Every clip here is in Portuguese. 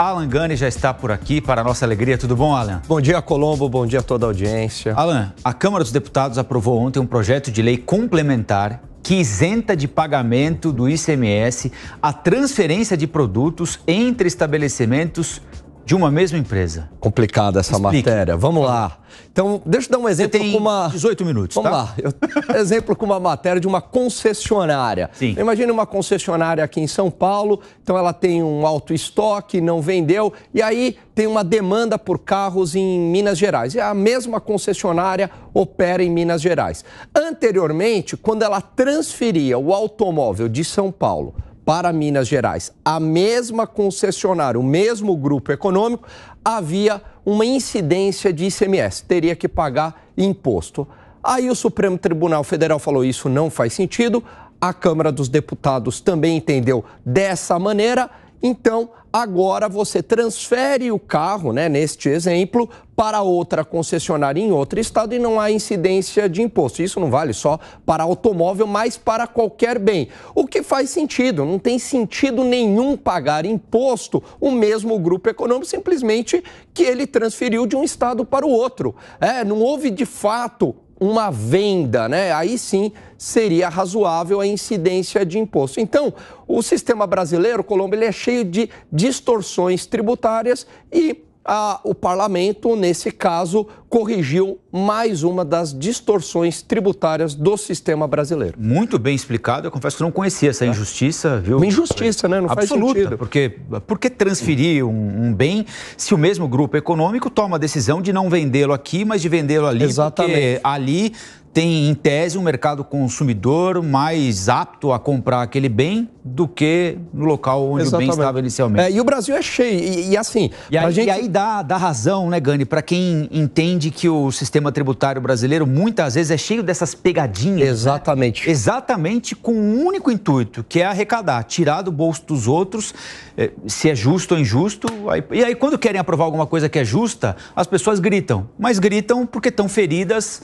Alan Gani já está por aqui, para nossa alegria. Tudo bom, Alan? Bom dia, Colombo. Bom dia a toda a audiência. Alan, a Câmara dos Deputados aprovou ontem um projeto de lei complementar que isenta de pagamento do ICMS a transferência de produtos entre estabelecimentos de uma mesma empresa. Complicada essa Explique. matéria. Vamos lá. Então, deixa eu dar um exemplo Você tem com uma. 18 minutos. Vamos tá? lá. Eu... exemplo com uma matéria de uma concessionária. Sim. Imagina uma concessionária aqui em São Paulo, então ela tem um alto estoque, não vendeu, e aí tem uma demanda por carros em Minas Gerais. E a mesma concessionária opera em Minas Gerais. Anteriormente, quando ela transferia o automóvel de São Paulo para Minas Gerais, a mesma concessionária, o mesmo grupo econômico, havia uma incidência de ICMS, teria que pagar imposto. Aí o Supremo Tribunal Federal falou: isso não faz sentido. A Câmara dos Deputados também entendeu dessa maneira então, agora você transfere o carro, né, neste exemplo, para outra concessionária em outro estado e não há incidência de imposto. Isso não vale só para automóvel, mas para qualquer bem. O que faz sentido, não tem sentido nenhum pagar imposto o mesmo grupo econômico, simplesmente que ele transferiu de um estado para o outro. É, não houve de fato uma venda, né? Aí sim seria razoável a incidência de imposto. Então, o sistema brasileiro, Colombo, ele é cheio de distorções tributárias e a, o parlamento, nesse caso, corrigiu mais uma das distorções tributárias do sistema brasileiro. Muito bem explicado. Eu confesso que não conhecia essa é. injustiça, viu? Uma injustiça, né? Não Absoluta, faz sentido. Porque transferir um, um, bem se o mesmo grupo econômico toma a decisão de não vendê-lo aqui, mas de vendê-lo ali? Exatamente. Porque ali tem, em tese, um mercado consumidor mais apto a comprar aquele bem do que no local onde Exatamente. o bem estava inicialmente. É, e o Brasil é cheio. E, e assim. E aí, gente... e aí, dá, dá razão, né, Gani, para quem entende que o sistema tributário brasileiro muitas vezes é cheio dessas pegadinhas. Né? Exatamente. Né? Exatamente com um único intuito, que é arrecadar, tirar do bolso dos outros, eh, se é justo ou injusto. Aí, e aí, quando querem aprovar alguma coisa que é justa, as pessoas gritam. Mas gritam porque estão feridas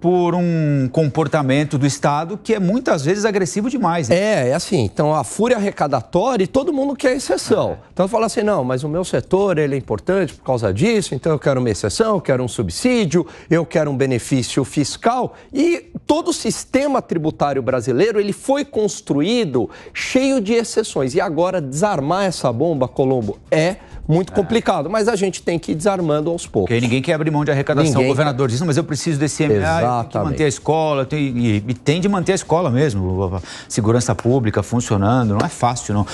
por um comportamento do Estado que é muitas vezes agressivo demais. Né? É, é assim. Então a fúria arrecadatória e todo mundo quer exceção. É. Então fala assim, não, mas o meu setor ele é importante por causa disso, então eu quero uma exceção, eu quero um subsídio, eu quero um benefício fiscal. E todo o sistema tributário brasileiro ele foi construído cheio de exceções. E agora, desarmar essa bomba, Colombo, é muito é. complicado. Mas a gente tem que ir desarmando aos poucos. Porque ninguém quer abrir mão de arrecadação. Ninguém o governador quer... diz, mas eu preciso desse MA, Exatamente. tem que manter a escola. E, tem de manter a escola mesmo. Segurança pública funcionando, não é fácil, não.